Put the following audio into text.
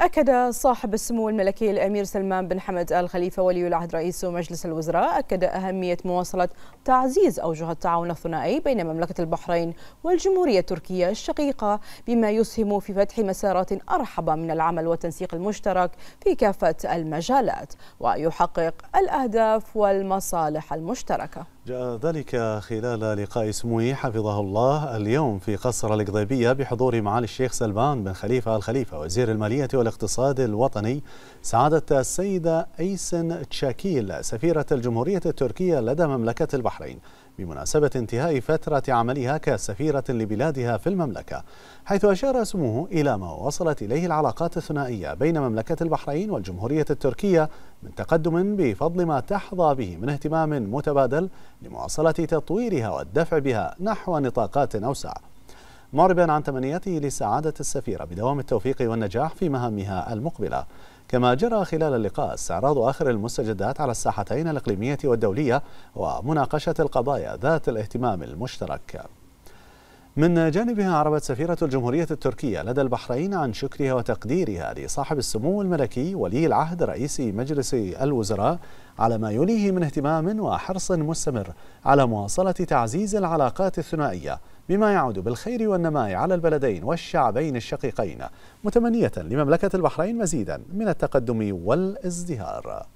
أكد صاحب السمو الملكي الأمير سلمان بن حمد آل خليفة ولي العهد رئيس مجلس الوزراء أكد أهمية مواصلة تعزيز أوجه التعاون الثنائي بين مملكة البحرين والجمهورية التركية الشقيقة بما يسهم في فتح مسارات أرحب من العمل والتنسيق المشترك في كافة المجالات ويحقق الأهداف والمصالح المشتركة جاء ذلك خلال لقاء سموه حفظه الله اليوم في قصر القضيبية بحضور معالي الشيخ سلمان بن خليفة الخليفة وزير المالية والاقتصاد الوطني سعادة السيدة أيسن تشاكيل سفيرة الجمهورية التركية لدى مملكة البحرين بمناسبة انتهاء فترة عملها كسفيرة لبلادها في المملكة حيث أشار سموه إلى ما وصلت إليه العلاقات الثنائية بين مملكة البحرين والجمهورية التركية من تقدم بفضل ما تحظى به من اهتمام متبادل لمواصلة تطويرها والدفع بها نحو نطاقات أوسع معربا عن تمنياته لسعادة السفيرة بدوام التوفيق والنجاح في مهامها المقبلة كما جرى خلال اللقاء استعراض آخر المستجدات على الساحتين الإقليمية والدولية ومناقشة القضايا ذات الاهتمام المشترك من جانبها عربت سفيرة الجمهورية التركية لدى البحرين عن شكرها وتقديرها لصاحب السمو الملكي ولي العهد رئيس مجلس الوزراء على ما يليه من اهتمام وحرص مستمر على مواصلة تعزيز العلاقات الثنائية بما يعود بالخير والنماء على البلدين والشعبين الشقيقين متمنية لمملكة البحرين مزيدا من التقدم والازدهار